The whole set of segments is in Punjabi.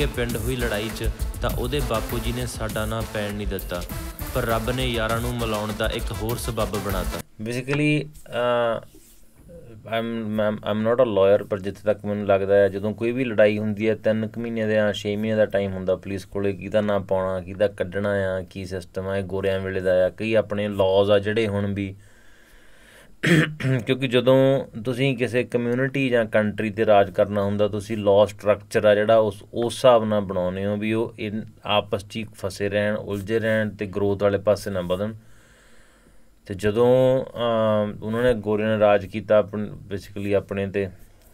ਕੇ ਪਿੰਡ ਹੋਈ ਲੜਾਈ 'ਚ ਤਾਂ ਉਹਦੇ ਬਾਪੂ ਜੀ ਨੇ ਸਾਡਾ ਨਾਂ ਪੈਣ ਨਹੀਂ ਦਿੱਤਾ ਪਰ ਰੱਬ ਨੇ ਯਾਰਾਂ ਨੂੰ ਮਿਲਾਉਣ ਦਾ ਇੱਕ ਹੋਰ ਸਬੱਬ ਬਣਾਤਾ ਬੇਸਿਕਲੀ ਆਮ ਆਮ ਨਾਟ ਅ ਲਾਇਰ ਪਰ ਜਿੱਥੇ ਤੱਕ ਮੈਨੂੰ ਲੱਗਦਾ ਹੈ ਜਦੋਂ ਕੋਈ ਵੀ ਲੜਾਈ ਹੁੰਦੀ ਹੈ 3 ਕੁ ਮਹੀਨੇ ਦੇ ਆ 6 ਮਹੀਨੇ ਦਾ ਟਾਈਮ ਹੁੰਦਾ ਪੁਲਿਸ ਕੋਲੇ ਕਿਹਦਾ ਨਾਂ ਪਾਉਣਾ ਕਿਹਦਾ ਕੱਢਣਾ ਆ ਕੀ ਸਿਸਟਮ ਆ ਇਹ ਗੋਰਿਆਂ ਵੇਲੇ ਦਾ ਆ ਕਈ ਆਪਣੇ ਲਾਜ਼ ਆ ਜਿਹੜੇ ਹੁਣ ਵੀ ਕਿਉਂਕਿ ਜਦੋਂ ਤੁਸੀਂ ਕਿਸੇ ਕਮਿਊਨਿਟੀ ਜਾਂ ਕੰਟਰੀ ਤੇ ਰਾਜ ਕਰਨਾ ਹੁੰਦਾ ਤੁਸੀਂ ਲਾਅ ਸਟਰਕਚਰ ਆ ਜਿਹੜਾ ਉਸ ਉਸ ਹਿਸਾਬ ਨਾਲ ਬਣਾਉਨੇ ਹੋ ਵੀ ਉਹ ਆਪਸ 'ਚ ਫਸੇ ਰਹਿਣ ਉਲਝੇ ਰਹਿਣ ਤੇ ਗਰੋਥ ਵਾਲੇ ਪਾਸੇ ਨਾ ਵਧਣ ਤੇ ਜਦੋਂ ਉਹਨਾਂ ਨੇ ਗੋਰੇ ਰਾਜ ਕੀਤਾ ਬੇਸਿਕਲੀ ਆਪਣੇ ਤੇ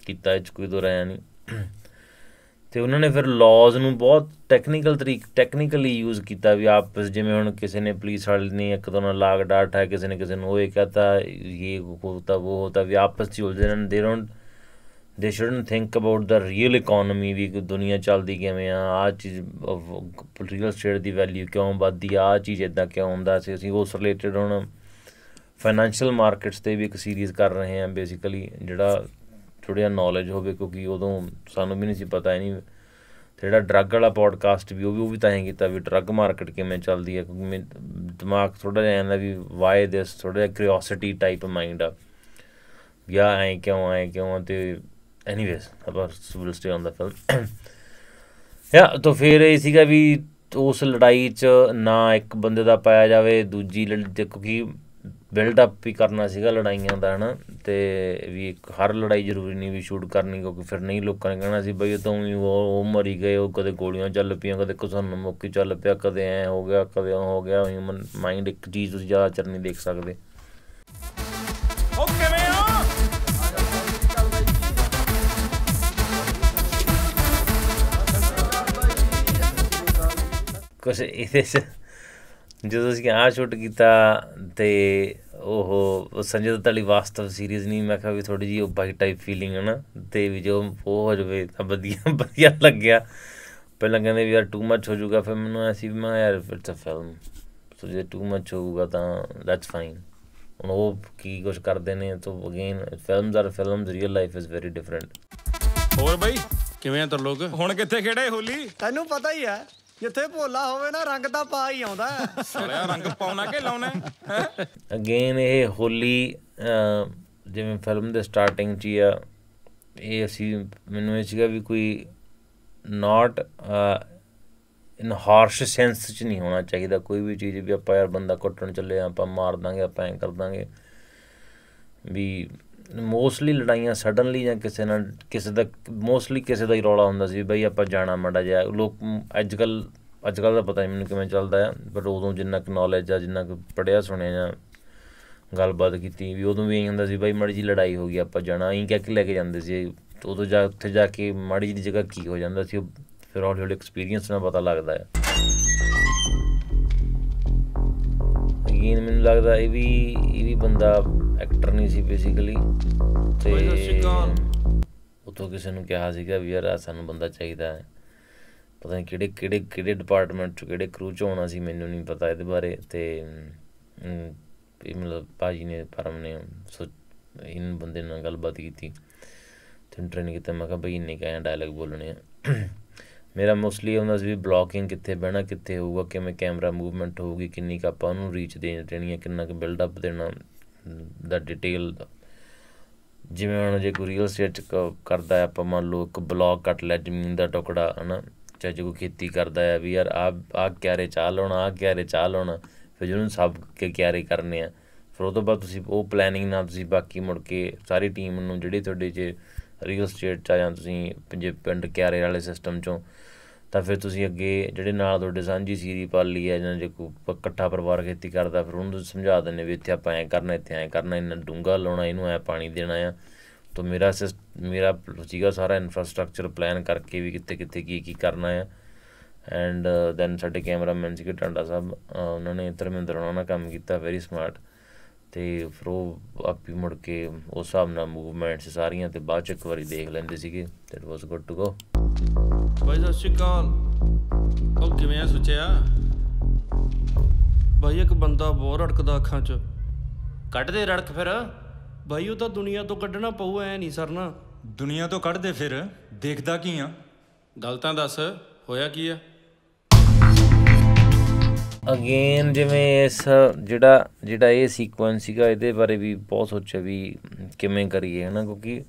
ਕੀਤਾ ਇਹ ਚ ਕੋਈ ਦੁਰਾਇਆ ਨਹੀਂ ਤੇ ਉਹਨਾਂ ਨੇ ਫਿਰ ਲਾਜ਼ ਨੂੰ ਬਹੁਤ ਟੈਕਨੀਕਲ ਤਰੀਕ ਟੈਕਨੀਕਲੀ ਯੂਜ਼ ਕੀਤਾ ਵੀ ਆਪ ਜਿਵੇਂ ਹੁਣ ਕਿਸੇ ਨੇ ਪੁਲਿਸ ਵਾਲੇ ਨੇ ਇੱਕ ਨਾਲ ਲਾਗ ਡਾਟ ਹੈ ਕਿਸੇ ਨੇ ਕਿਸੇ ਨੂੰ ਇਹ ਕਹਤਾ ਇਹ ਕੋਤਾ ਉਹ ਹੋਤਾ ਵੀ ਆਪਸ ਵਿੱਚ ਉਲਝੇ ਰਹਿਣ ਦੇ ਰੋਂ ਦੇ shouldn't think about the real economy ਵੀ ਦੁਨੀਆ ਚੱਲਦੀ ਕਿਵੇਂ ਆ ਆ ਚੀਜ਼ ਰੀਅਲ ਸਟੇਟ ਦੀ ਵੈਲਿਊ ਕਿਉਂ ਵੱਧਦੀ ਆ ਚੀਜ਼ ਇਦਾਂ ਕਿਉਂ ਹੁੰਦਾ ਸੀ ਅਸੀਂ ਉਸ ਰਿਲੇਟਡ ਹੁਣ ਫਾਈਨੈਂਸ਼ੀਅਲ ਮਾਰਕੀਟਸ ਤੇ ਵੀ ਇੱਕ ਸੀਰੀਜ਼ ਕਰ ਰਹੇ ਹਾਂ ਬੇਸਿਕਲੀ ਜਿਹੜਾ ਥੋੜੀ ਨੌਲੇਜ ਹੋਵੇ ਕਿਉਂਕਿ ਉਦੋਂ ਸਾਨੂੰ ਵੀ ਨਹੀਂ ਸੀ ਪਤਾ ਨਹੀਂ ਜਿਹੜਾ ਡਰੱਗ ਵਾਲਾ ਪੋਡਕਾਸਟ ਵੀ ਉਹ ਵੀ ਉਹ ਵੀ ਤਾਂ ਹੀ ਕੀਤਾ ਵੀ ਡਰੱਗ ਮਾਰਕੀਟ ਕਿਵੇਂ ਚੱਲਦੀ ਹੈ ਕਿਉਂਕਿ ਦਿਮਾਗ ਥੋੜਾ ਜਿਹਾ ਐਂ ਵੀ ਵਾਈ ਦਿਸ ਥੋੜਾ ਜਿਹਾ ਕਿਉਰਿਓਸਿਟੀ ਟਾਈਪ ਮਾਈਂਡ ਆ ਯਾ ਐ ਕਿਉਂ ਐ ਕਿਉਂ ਤੇ ਐਨੀਵੇਸ ਆਪਾਂ will stay on the film ਯਾ ਤਾਂ ਫਿਰ ਇਹ ਸੀਗਾ ਵੀ ਉਸ ਲੜਾਈ 'ਚ ਨਾ ਇੱਕ ਬੰਦੇ ਦਾ ਪਾਇਆ ਜਾਵੇ ਦੂਜੀ ਲੜਾਈ ਕਿਉਂਕਿ ਬਿਲਡ ਅਪ ਵੀ ਕਰਨਾ ਸੀਗਾ ਲੜਾਈਆਂ ਦਾ ਹਨਾ ਤੇ ਵੀ ਹਰ ਲੜਾਈ ਜ਼ਰੂਰੀ ਨਹੀਂ ਵੀ ਸ਼ੂਟ ਕਰਨੀ ਕਿਉਂਕਿ ਫਿਰ ਨਹੀਂ ਲੋਕਾਂ ਨੇ ਕਹਿਣਾ ਸੀ ਬਈ ਉਹ ਤਾਂ ਉਹ ਮਰੀ ਗਏ ਉਹ ਕਦੇ ਗੋਲੀਆਂ ਚੱਲ ਪਈਆਂ ਕਦੇ ਕੁਸਨ ਮੁੱਕੀ ਚੱਲ ਪਿਆ ਕਦੇ ਐ ਹੋ ਗਿਆ ਕਦੇ ਉਹ ਹੋ ਗਿਆ ਹਿਊਮਨ ਮਾਈਂਡ ਇੱਕ ਚੀਜ਼ ਤੁਸੀਂ ਜ਼ਿਆਦਾ ਚਰ ਨਹੀਂ ਦੇਖ ਸਕਦੇ ਓਕੇ ਮੈਂ ਕੁਛ ਇਹਦੇ ਜਦੋਂ ਅਸੀਂ ਆ ਸ਼ੂਟ ਕੀਤਾ ਤੇ ਉਹ ਸੰਜੇ ਦੱਤ ਵਾਲੀ ਵਾਸਤਵ ਸੀਰੀਜ਼ ਨਹੀਂ ਮੈਂ ਕਿਹਾ ਵੀ ਥੋੜੀ ਜੀ ਉਹ ਬਾਈ ਟਾਈਪ ਫੀਲਿੰਗ ਹੈ ਨਾ ਤੇ ਵੀ ਜੋ ਉਹ ਹੋ ਜਵੇ ਤਾਂ ਵਧੀਆ ਵਧੀਆ ਲੱਗਿਆ ਪਹਿਲਾਂ ਕਹਿੰਦੇ ਵੀ ਯਾਰ ਟੂ ਮੱਚ ਹੋ ਜਾਊਗਾ ਫਿਰ ਮੈਨੂੰ ਐਸੀ ਵੀ ਮੈਂ ਯਾਰ ਇਟਸ ਅ ਫਿਲਮ ਸੋ ਜੇ ਟੂ ਮੱਚ ਹੋਊਗਾ ਤਾਂ ਦੈਟਸ ਫਾਈਨ ਹੁਣ ਉਹ ਕੀ ਕੁਝ ਕਰਦੇ ਨੇ ਤੋਂ again films are films real life is very different ਹੋਰ ਬਾਈ ਕਿਵੇਂ ਆ ਤਰ ਲੋਕ ਹੁਣ ਕਿੱਥੇ ਖੇੜੇ ਹੋਲੀ ਤੈਨੂੰ ਪਤਾ ਹੀ ਆ ਜਿੱਥੇ ਭੋਲਾ ਹੋਵੇ ਨਾ ਰੰਗ ਤਾਂ ਪਾ ਹੀ ਆਉਂਦਾ ਸੜਿਆ ਰੰਗ ਪਾਉਣਾ ਕਿ ਲਾਉਣਾ ਹੈ ਅਗੇਨ ਇਹ ਹੋਲੀ ਜਿਵੇਂ ਫਿਲਮ ਦੇ ਸਟਾਰਟਿੰਗ 'ਚ ਆ ਇਹ ਅਸੀਂ ਮੈਨੂੰ ਇਹ ਸੀਗਾ ਵੀ ਕੋਈ ਨਾਟ ਇਨ ਹਾਰਸ਼ ਸੈਂਸ 'ਚ ਨਹੀਂ ਹੋਣਾ ਚਾਹੀਦਾ ਕੋਈ ਵੀ ਚੀਜ਼ ਵੀ ਆਪਾਂ ਯਾਰ ਬੰਦਾ ਕੁੱਟਣ ਚੱਲੇ ਆਪਾਂ ਮਾਰ ਦਾਂਗੇ ਆਪਾਂ ਐਂ ਕਰ ਦਾਂਗੇ ਵੀ ਮੋਸਟਲੀ ਲੜਾਈਆਂ ਸਡਨਲੀ ਜਾਂ ਕਿਸੇ ਨਾਲ ਕਿਸੇ ਦਾ ਮੋਸਟਲੀ ਕਿਸੇ ਦਾ ਹੀ ਰੌਲਾ ਹੁੰਦਾ ਸੀ ਬਈ ਆਪਾਂ ਜਾਣਾ ਮੰਡਾ ਜਾ ਲੋਕ ਅੱਜ ਕੱਲ ਅੱਜ ਕੱਲ ਦਾ ਪਤਾ ਨਹੀਂ ਮੈਨੂੰ ਕਿਵੇਂ ਚੱਲਦਾ ਆ ਪਰ ਉਦੋਂ ਜਿੰਨਾ ਕੁ ਨੌਲੇਜ ਆ ਜਿੰਨਾ ਕੁ ਪੜਿਆ ਸੁਣਿਆ ਜਾਂ ਗੱਲਬਾਤ ਕੀਤੀ ਵੀ ਉਦੋਂ ਵੀ ਐਂ ਹੁੰਦਾ ਸੀ ਬਾਈ ਮੜੀ ਜੀ ਲੜਾਈ ਹੋ ਗਈ ਆਪਾਂ ਜਾਣਾ ਐਂ ਕਹਿ ਕੇ ਲੈ ਕੇ ਜਾਂਦੇ ਸੀ ਉਦੋਂ ਜਾ ਉੱਥੇ ਜਾ ਕੇ ਮੜੀ ਜੀ ਦੀ ਜਗ੍ਹਾ ਕੀ ਹੋ ਜਾਂਦਾ ਸੀ ਫਿਰ ਹੌਲੀ ਹੌਲੀ ਐਕਸਪੀਰੀਅੰਸ ਨਾਲ ਪਤਾ ਲੱਗਦਾ ਹੈ ਅਗੇਨ ਮੈਨੂੰ ਲੱਗਦਾ ਇਹ ਵੀ ਇਹ ਵੀ ਬੰਦਾ ਐਕਟਰ ਨਹੀਂ ਸੀ ਬੇਸਿਕਲੀ ਤੇ ਉਤੋਂ ਕਿਸੇ ਨੂੰ ਕਿਹਾ ਸੀਗਾ ਵੀ ਯਾਰ ਸਾਨੂੰ ਬੰਦਾ ਚਾਹੀਦਾ ਹੈ ਪਤਾ ਨਹੀਂ ਕਿਹੜੇ ਕਿਹੜੇ ਕਿਹੜੇ ਡਿਪਾਰਟਮੈਂਟ ਚ ਕਿਹੜੇ ਕਰੂ ਚ ਹੋਣਾ ਸੀ ਮੈਨੂੰ ਨਹੀਂ ਪਤਾ ਇਹਦੇ ਬਾਰੇ ਤੇ ਇਹ ਮਤਲਬ ਭਾਜੀ ਨੇ ਪਰਮ ਨੇ ਇਹਨਾਂ ਬੰਦੇ ਨਾਲ ਗੱਲਬਾਤ ਕੀਤੀ ਤੇ ਟ੍ਰੇਨ ਕੀਤਾ ਮੈਂ ਕਿਹਾ ਬਈ ਇੰਨੇ ਕਾਇਆ ਡਾਇਲੌਗ ਬੋਲਣੇ ਆ ਮੇਰਾ ਮੋਸਟਲੀ ਹੁੰਦਾ ਸੀ ਵੀ ਬਲੌਕਿੰਗ ਕਿੱਥੇ ਬਹਿਣਾ ਕਿੱਥੇ ਹੋਊਗਾ ਕਿਵੇਂ ਕੈਮਰਾ ਮੂਵਮੈਂਟ ਹੋਊਗੀ ਕਿੰਨੀ ਕਾਪਾ ਉਹਨੂੰ ਰੀਚ ਦੇਣੀ ਹੈ ਕਿੰਨਾ ਕ ਬਿਲਡ ਅਪ ਦੇਣਾ ਦਾ ਡਿਟੇਲ ਜਿਵੇਂ ਹੁਣ ਜੇ ਕੋਈ ਰੀਅਲ ਸਟੇਟ ਕਰਦਾ ਆਪਾਂ ਮੰਨ ਲਓ ਇੱਕ ਬਲੌਕ ਕੱਟ ਲੈ ਜ਼ਮੀਨ ਦਾ ਟੁਕੜਾ ਹਨਾ ਚਾਹੇ ਜੇ ਕੋਈ ਖੇਤੀ ਕਰਦਾ ਆ ਵੀ ਯਾਰ ਆ ਆ ਕਿਆਰੇ ਚਾਹ ਲਾਉਣਾ ਆ ਕਿਆਰੇ ਚਾਹ ਲਾਉਣਾ ਫਿਰ ਜਿਹਨੂੰ ਸਭ ਕੇ ਕਿਆਰੇ ਕਰਨੇ ਆ ਫਿਰ ਉਹ ਤੋਂ ਬਾਅਦ ਤੁਸੀਂ ਉਹ ਪਲੈਨਿੰਗ ਨਾਲ ਤੁਸੀਂ ਬਾਕੀ ਮੁੜ ਕੇ ਸਾਰੀ ਟੀਮ ਨੂੰ ਜਿਹੜੀ ਤੁਹਾਡੇ ਜੇ ਰੀਅਲ ਸਟੇਟ ਚ ਆ ਜਾਂ ਤੁਸੀਂ ਜੇ ਪਿੰਡ ਕਿਆਰੇ ਵਾਲੇ ਸਿਸਟਮ ਚੋਂ ਤਾਂ ਫਿਰ ਤੁਸੀਂ ਅੱਗੇ ਜਿਹੜੇ ਨਾਲ ਤੁਹਾਡੇ ਸਾਂਝੀ ਸੀਰੀ ਪਾਲੀ ਹੈ ਜਾਂ ਜੇ ਕੋਈ ਇਕੱਠਾ ਪਰਿਵਾਰ ਖੇਤੀ ਕਰਦਾ ਫਿਰ ਉਹਨੂੰ ਸਮਝਾ ਦਿੰਨੇ ਵੀ ਇੱਥੇ ਆਪਾਂ ਐ ਕਰਨਾ ਇੱਥੇ ਐ ਕਰਨਾ ਇਹਨਾਂ ਡੂੰਗਾ ਲਾਉਣਾ ਇਹਨੂੰ ਐ ਪਾਣੀ ਦੇਣਾ ਆ ਤਾਂ ਮੇਰਾ ਮੇਰਾ ਸੀਗਾ ਸਾਰਾ ਇਨਫਰਾਸਟ੍ਰਕਚਰ ਪਲਾਨ ਕਰਕੇ ਵੀ ਕਿੱਥੇ ਕਿੱਥੇ ਕੀ ਕੀ ਕਰਨਾ ਆ ਐਂਡ ਦੈਨ ਸਾਡੇ ਕੈਮਰਾਮੈਨ ਸੀਗੇ ਟੰਡਾ ਸਾਹਿਬ ਉਹਨਾਂ ਨੇ ਧਰਮਿੰਦਰ ਉਹਨਾਂ ਨਾਲ ਕੰਮ ਕੀਤਾ ਵੈਰੀ ਸਮਾਰਟ ਤੇ ਫਿਰ ਉਹ ਆਪੀ ਮੁੜ ਕੇ ਉਸ ਹਿਸਾਬ ਨਾਲ ਮੂਵਮੈਂਟਸ ਸਾਰੀਆਂ ਤੇ ਬਾਅਦ ਚ ਇੱਕ ਵਾਰੀ ਦੇਖ ਲੈਂਦੇ ਸੀਗੇ that was good to go ਭਾਈ ਸਤਿ ਸ਼੍ਰੀ ਅਕਾਲ ਉਹ ਕਿਵੇਂ ਆ ਸੁਚਿਆ ਭਾਈ ਇੱਕ ਬੰਦਾ ਬਹੁਤ ਰੜਕਦਾ ਅੱਖਾਂ 'ਚ ਕੱਢ ਦੇ ਰੜਕ ਫਿਰ ਭਾਈ ਉਹ ਤਾਂ ਦੁਨੀਆ ਤੋਂ ਕੱਢਣਾ ਪਊ ਐ ਨਹੀਂ ਸਰਨਾ ਦੁਨੀਆ ਤੋਂ ਕੱਢ ਦੇ ਫਿਰ ਦੇਖਦਾ ਕੀ ਆ ਗੱਲ ਤਾਂ ਦੱਸ ਹੋਇਆ ਕੀ ਆ ਅਗੇਨ ਜਿਵੇਂ ਇਸ ਜਿਹੜਾ ਜਿਹੜਾ ਇਹ ਸੀਕੁਐਂਸ ਸੀਗਾ ਇਹਦੇ ਬਾਰੇ ਵੀ ਬਹੁਤ ਸੋਚਿਆ ਵੀ ਕਿਵੇਂ ਕਰੀਏ ਹਨਾ ਕਿਉਂਕਿ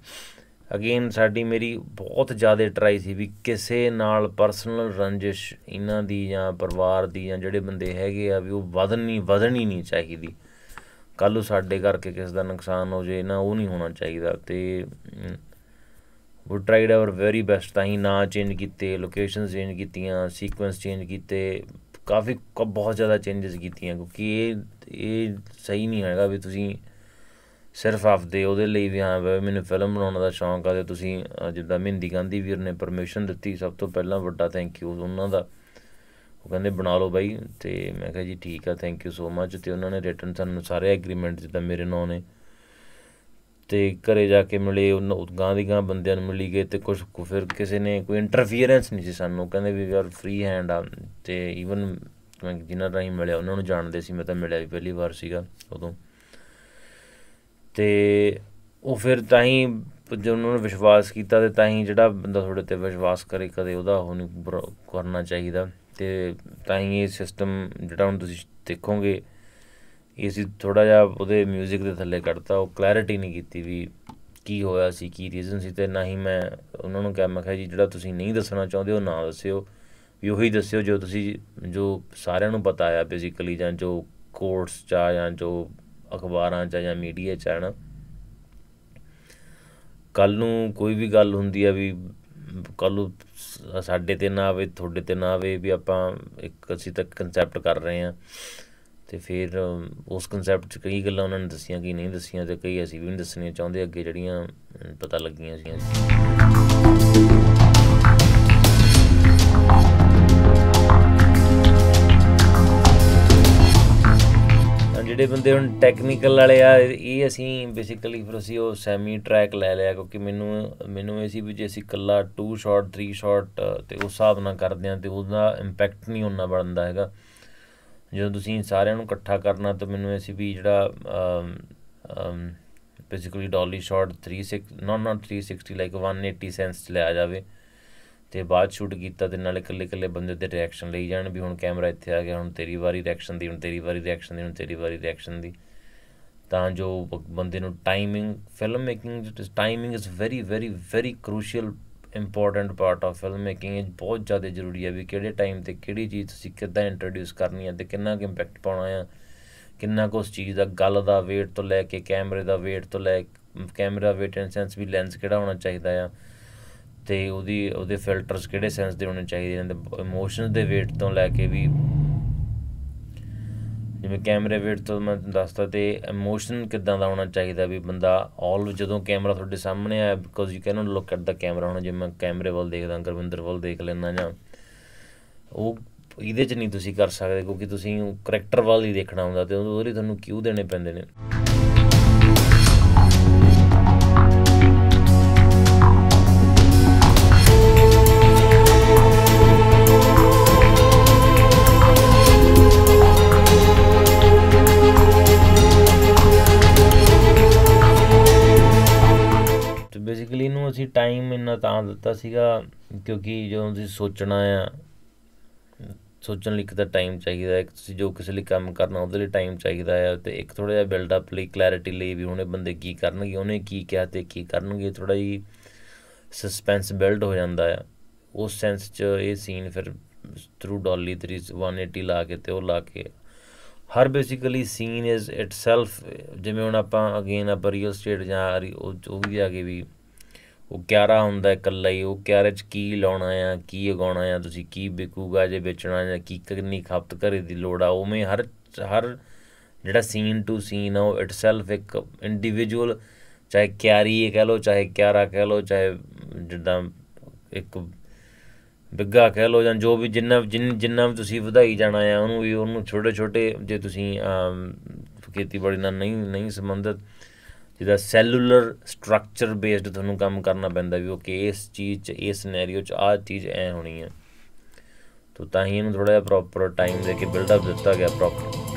ਅਗੇਨ ਸਾਡੀ ਮੇਰੀ ਬਹੁਤ ਜ਼ਿਆਦਾ ਟਰਾਈ ਸੀ ਵੀ ਕਿਸੇ ਨਾਲ ਪਰਸਨਲ ਰੰਜਿਸ਼ ਇਹਨਾਂ ਦੀ ਜਾਂ ਪਰਿਵਾਰ ਦੀ ਜਾਂ ਜਿਹੜੇ ਬੰਦੇ ਹੈਗੇ ਆ ਵੀ ਉਹ ਵਧਣੀ ਵਧਣੀ ਨਹੀਂ ਚਾਹੀਦੀ ਕੱਲ ਨੂੰ ਸਾਡੇ ਕਰਕੇ ਕਿਸ ਦਾ ਨੁਕਸਾਨ ਹੋ ਜੇ ਨਾ ਉਹ ਨਹੀਂ ਹੋਣਾ ਚਾਹੀਦਾ ਤੇ we tried our very best ਤਾਂ ਹੀ ਨਾ ਚੇਂਜ ਕੀਤੇ ਲੋਕੇਸ਼ਨ ਚੇਂਜ ਕੀਤੀਆਂ ਸੀਕੁਐਂਸ ਚੇਂਜ ਕੀਤੇ ਕਾਫੀ ਬਹੁਤ ਜ਼ਿਆਦਾ ਚੇਂਜਸ ਕੀਤੀਆਂ ਕਿਉਂਕਿ ਇਹ ਇਹ ਸਹੀ ਨਹੀਂ ਆਏਗਾ ਵੀ ਤੁਸੀਂ ਸਿਰਫ ਆਪਦੇ ਉਹਦੇ ਲਈ ਵੀ ਹਾਂ ਵੀ ਮੈਨੂੰ ਫਿਲਮ ਬਣਾਉਣ ਦਾ ਸ਼ੌਂਕ ਆ ਤੇ ਤੁਸੀਂ ਜਿੱਦਾਂ ਮਹਿੰਦੀ ਗਾਂਧੀ ਵੀਰ ਨੇ ਪਰਮਿਸ਼ਨ ਦਿੱਤੀ ਸਭ ਤੋਂ ਪਹਿਲਾਂ ਵੱਡਾ ਥੈਂਕ ਯੂ ਉਹਨਾਂ ਦਾ ਉਹ ਕਹਿੰਦੇ ਬਣਾ ਲਓ ਬਾਈ ਤੇ ਮੈਂ ਕਿਹਾ ਜੀ ਠੀਕ ਆ ਥੈਂਕ ਯੂ ਸੋ ਮਚ ਤੇ ਉਹਨਾਂ ਨੇ ਰਿਟਰਨ ਸਾਨੂੰ ਸਾਰੇ ਐਗਰੀਮੈਂਟ ਜਿੱਦਾਂ ਮੇਰੇ ਨਾਂ ਨੇ ਤੇ ਘਰੇ ਜਾ ਕੇ ਮਿਲੇ ਉਹ ਗਾਂ ਦੀ ਗਾਂ ਬੰਦਿਆਂ ਨੂੰ ਮਿਲੀ ਗਏ ਤੇ ਕੁਝ ਫਿਰ ਕਿਸੇ ਨੇ ਕੋਈ ਇੰਟਰਫੀਅਰੈਂਸ ਨਹੀਂ ਸੀ ਸਾਨੂੰ ਕਹਿੰਦੇ ਵੀ ਯਾਰ ਫ੍ਰੀ ਹੈਂਡ ਆ ਤੇ ਈਵਨ ਜਿਨ੍ਹਾਂ ਰਾਹੀਂ ਮਿਲਿਆ ਉਹਨਾਂ ਨੂੰ ਜਾਣਦੇ ਸੀ ਮੈਂ ਤਾਂ ਮਿਲਿਆ ਵੀ ਪਹਿਲੀ ਵਾਰ ਸੀਗਾ ਉਦੋਂ ਤੇ ਉਹ ਫਿਰ ਤਾਂ ਹੀ ਜੇ ਉਹਨਾਂ ਨੇ ਵਿਸ਼ਵਾਸ ਕੀਤਾ ਤੇ ਤਾਂ ਹੀ ਜਿਹੜਾ ਬੰਦਾ ਤੁਹਾਡੇ ਤੇ ਵਿਸ਼ਵਾਸ ਕਰੇ ਕਦੇ ਉਹਦਾ ਉਹ ਨਹੀਂ ਕਰਨਾ ਚਾਹੀਦਾ ਤੇ ਤਾਂ ਹੀ ਇਹ ਸਿਸਟਮ ਜਿਹੜਾ ਹੁਣ ਤੁਸੀਂ ਦੇਖੋਗੇ ਇਹ ਸੀ ਥੋੜਾ ਜਿਹਾ ਉਹਦੇ 뮤직 ਦੇ ਥੱਲੇ ਕੱਢਤਾ ਉਹ ਕਲੈਰਿਟੀ ਨਹੀਂ ਕੀਤੀ ਵੀ ਕੀ ਹੋਇਆ ਸੀ ਕੀ ਰੀਜ਼ਨ ਸੀ ਤੇ ਨਹੀਂ ਮੈਂ ਉਹਨਾਂ ਨੂੰ ਕਿਹਾ ਮੈਂ ਕਿਹਾ ਜੀ ਜਿਹੜਾ ਤੁਸੀਂ ਨਹੀਂ ਦੱਸਣਾ ਚਾਹੁੰਦੇ ਉਹ ਨਾ ਦੱਸਿਓ ਵੀ ਉਹੀ ਦੱਸਿਓ ਜੋ ਤੁਸੀਂ ਜੋ ਸਾਰਿਆਂ ਨੂੰ ਪਤਾ ਆ ਬੇਸਿਕਲੀ ਜਾਂ ਜੋ ਕੋਰਟਸ ਚਾ ਜਾਂ ਜੋ ਅਖਬਾਰਾਂ 'ਚ ਜਾਂ ਮੀਡੀਆ 'ਚ ਹੈ ਨਾ ਕੱਲ ਨੂੰ ਕੋਈ ਵੀ ਗੱਲ ਹੁੰਦੀ ਆ ਵੀ ਕੱਲ ਨੂੰ ਸਾਡੇ ਤੇ ਨਾ ਆਵੇ ਤੁਹਾਡੇ ਤੇ ਨਾ ਆਵੇ ਵੀ ਆਪਾਂ ਇੱਕ ਅਸੀਂ ਤੱਕ ਕਨਸੈਪਟ ਕਰ ਰਹੇ ਆ ਤੇ ਫਿਰ ਉਸ ਕਨਸੈਪਟ 'ਚ ਕਈ ਗੱਲਾਂ ਉਹਨਾਂ ਨੇ ਦੱਸੀਆਂ ਕਿ ਨਹੀਂ ਦੱਸੀਆਂ ਤੇ ਕਈ ਅਸੀਂ ਵੀ ਨਹੀਂ ਦੱਸਣੀਆਂ ਚਾਹੁੰਦੇ ਅੱਗੇ ਜਿਹੜੀਆਂ ਪਤਾ ਲੱਗੀਆਂ ਸੀ ਜਿਹੜੇ ਬੰਦੇ ਹੁਣ ਟੈਕਨੀਕਲ ਵਾਲੇ ਆ ਇਹ ਅਸੀਂ ਬੇਸਿਕਲੀ ਫਿਰ ਅਸੀਂ ਉਹ ਸੈਮੀ ਟਰੈਕ ਲੈ ਲਿਆ ਕਿਉਂਕਿ ਮੈਨੂੰ ਮੈਨੂੰ ਇਹ ਸੀ ਵੀ ਜੇ ਅਸੀਂ ਕੱਲਾ 2 ਸ਼ਾਟ 3 ਸ਼ਾਟ ਤੇ ਉਸ ਹਿਸਾਬ ਨਾਲ ਕਰਦੇ ਆ ਤੇ ਉਹਦਾ ਇੰਪੈਕਟ ਨਹੀਂ ਹੋਣਾ ਬਣਦਾ ਹੈਗਾ ਜਦੋਂ ਤੁਸੀਂ ਸਾਰਿਆਂ ਨੂੰ ਇਕੱਠਾ ਕਰਨਾ ਤਾਂ ਮੈਨੂੰ ਇਹ ਸੀ ਵੀ ਜਿਹੜਾ ਬੇਸਿਕਲੀ ਡੋਲੀ ਸ਼ਾਟ 36 ਨਾ ਨਾ 360 ਲਾਈਕ 180 ਸੈਂਸ ਲਿਆ ਜਾਵੇ ਤੇ ਬਾਅਦ ਸ਼ੂਟ ਕੀਤਾ ਤੇ ਨਾਲੇ ਇਕੱਲੇ ਇਕੱਲੇ ਬੰਦੇ ਦੇ ਰਿਐਕਸ਼ਨ ਲਈ ਜਾਣ ਵੀ ਹੁਣ ਕੈਮਰਾ ਇੱਥੇ ਆ ਗਿਆ ਹੁਣ ਤੇਰੀ ਵਾਰੀ ਰਿਐਕਸ਼ਨ ਦੀ ਹੁਣ ਤੇਰੀ ਵਾਰੀ ਰਿਐਕਸ਼ਨ ਦੀ ਹੁਣ ਤੇਰੀ ਵਾਰੀ ਰਿਐਕਸ਼ਨ ਦੀ ਤਾਂ ਜੋ ਬੰਦੇ ਨੂੰ timing film making timing is very very very crucial important part of film making ਇਹ ਬਹੁਤ ਜ਼ਿਆਦਾ ਜ਼ਰੂਰੀ ਹੈ ਵੀ ਕਿਹੜੇ ਟਾਈਮ ਤੇ ਕਿਹੜੀ ਚੀਜ਼ ਤੁਸੀਂ ਕਿੱਦਾਂ ਇੰਟਰੋਡਿਊਸ ਕਰਨੀ ਹੈ ਤੇ ਕਿੰਨਾ ਕੁ ਇੰਪੈਕਟ ਪਾਉਣਾ ਹੈ ਕਿੰਨਾ ਕੁ ਉਸ ਚੀਜ਼ ਦਾ ਗੱਲ ਦਾ weight ਤੋਂ ਲੈ ਕੇ ਕੈਮਰੇ ਦਾ weight ਤੋਂ ਲੈ ਕੈਮਰਾ weight ਐਂਡ ਸੈਂਸ ਵੀ ਲੈਂਸ ਕਿਹੜਾ ਹੋਣਾ ਚਾਹੀਦਾ ਹੈ ਤੇ ਉਹਦੀ ਉਹਦੇ ਫਿਲਟਰਸ ਕਿਹੜੇ ਸੈਂਸ ਦੇ ਹੋਣੇ ਚਾਹੀਦੇ ਨੇ ਇਮੋਸ਼ਨਸ ਦੇ weight ਤੋਂ ਲੈ ਕੇ ਵੀ ਜਿਵੇਂ ਕੈਮਰੇ weight ਤੋਂ ਮੈਂ ਦੱਸਦਾ ਤੇ ਇਮੋਸ਼ਨ ਕਿਦਾਂ ਦਾ ਹੋਣਾ ਚਾਹੀਦਾ ਵੀ ਬੰਦਾ ਆਲ ਜਦੋਂ ਕੈਮਰਾ ਤੁਹਾਡੇ ਸਾਹਮਣੇ ਆਇਆ because you can look at the camera ਹੁਣ ਜਿਵੇਂ ਮੈਂ ਕੈਮਰੇ ਵੱਲ ਦੇਖਦਾ ਗੁਰਵਿੰਦਰ ਵੱਲ ਦੇਖ ਲੈਣਾ ਜਾਂ ਉਹ ਇਹਦੇ 'ਚ ਨਹੀਂ ਤੁਸੀਂ ਕਰ ਸਕਦੇ ਕਿਉਂਕਿ ਤੁਸੀਂ ਕਰੈਕਟਰ ਵੱਲ ਹੀ ਦੇਖਣਾ ਹੁੰਦਾ ਤੇ ਉਹਦੇ ਲਈ ਤੁਹਾਨੂੰ ਕਿਉਂ ਦੇਣੇ ਪੈਂਦੇ ਨੇ ਤਾਂ ਦਿੱਤਾ ਸੀਗਾ ਕਿਉਂਕਿ ਜਦੋਂ ਤੁਸੀਂ ਸੋਚਣਾ ਆ ਸੋਚਣ ਲਈ ਇੱਕ ਤਾਂ ਟਾਈਮ ਚਾਹੀਦਾ ਹੈ ਤੁਸੀਂ ਜੋ ਕਿਸੇ ਲਈ ਕੰਮ ਕਰਨਾ ਉਹਦੇ ਲਈ ਟਾਈਮ ਚਾਹੀਦਾ ਹੈ ਤੇ ਇੱਕ ਥੋੜਾ ਜਿਹਾ ਬਿਲਡ ਅਪ ਲਈ ਕਲੈਰਿਟੀ ਲਈ ਵੀ ਉਹਨੇ ਬੰਦੇ ਕੀ ਕਰਨਗੇ ਉਹਨੇ ਕੀ ਕਿਹਾ ਤੇ ਕੀ ਕਰਨਗੇ ਥੋੜਾ ਜੀ ਸਸਪੈਂਸ ਬਿਲਡ ਹੋ ਜਾਂਦਾ ਆ ਉਸ ਸੈਂਸ 'ਚ ਇਹ ਸੀਨ ਫਿਰ ਥਰੂ ਡਾਲੀ 3180 180 ਲਾ ਕੇ ਤੇ ਉਹ ਲਾ ਕੇ ਹਰ ਬੇਸਿਕਲੀ ਸੀਨ ਇਜ਼ ਇਟਸੈਲਫ ਜਿਵੇਂ ਹੁਣ ਆਪਾਂ ਅਗੇਨ ਆਪਾਂ ਰੀਅਲ ਸਟੇਟ ਜਾਂ ਉਹ ਵੀ ਆ ਗਈ ਵੀ ਉਹ ਕਿਆਰਾ ਹੁੰਦਾ ਇਕੱਲਾ ਹੀ ਉਹ ਕਿਆਰੇ 'ਚ ਕੀ ਲਾਉਣਾ ਆ ਕੀ ਉਗਾਉਣਾ ਆ ਤੁਸੀਂ ਕੀ ਵਿਕੂਗਾ ਜੇ ਵੇਚਣਾ ਜਾਂ ਕੀ ਕਰਨੀ ਖਪਤ ਘਰੇ ਦੀ ਲੋੜ ਆ ਉਵੇਂ ਹਰ ਹਰ ਜਿਹੜਾ ਸੀਨ ਟੂ ਸੀਨ ਆ ਉਹ ਇਟਸੈਲਫ ਇੱਕ ਇੰਡੀਵਿਜੂਅਲ ਚਾਹੇ ਕਿਆਰੀ ਕਹ ਲੋ ਚਾਹੇ ਕਿਆਰਾ ਕਹ ਲੋ ਚਾਹੇ ਜਿੱਦਾਂ ਇੱਕ ਬਿੱਗਾ ਕਹ ਲੋ ਜਾਂ ਜੋ ਵੀ ਜਿੰਨਾ ਜਿੰਨਾ ਵੀ ਤੁਸੀਂ ਵਧਾਈ ਜਾਣਾ ਆ ਉਹਨੂੰ ਵੀ ਉਹਨੂੰ ਛੋਟੇ ਛੋਟੇ ਜੇ ਤੁਸੀਂ ਖੇਤੀਬਾੜੀ ਨਾਲ ਨਹੀਂ ਨਹੀਂ ਸੰਬੰਧਿਤ ਜਿਹਦਾ ਸੈਲੂਲਰ ਸਟਰਕਚਰ ਬੇਸਡ ਤੁਹਾਨੂੰ ਕੰਮ ਕਰਨਾ ਪੈਂਦਾ ਵੀ ਉਹ ਕੇਸ ਚੀਜ਼ 'ਚ ਇਸ ਸਿਨੈਰੀਓ 'ਚ ਆਹ ਚੀਜ਼ ਐ ਹੋਣੀ ਹੈ ਤਾਂ ਤਾਂ ਹੀ ਇਹਨੂੰ ਥੋੜਾ ਜਿਹਾ ਪ੍ਰੋਪਰ ਟਾਈਮ ਦੇ ਕੇ ਬਿਲਡ ਅਪ ਦਿੱਤਾ ਗਿਆ ਪ੍ਰੋਪਰ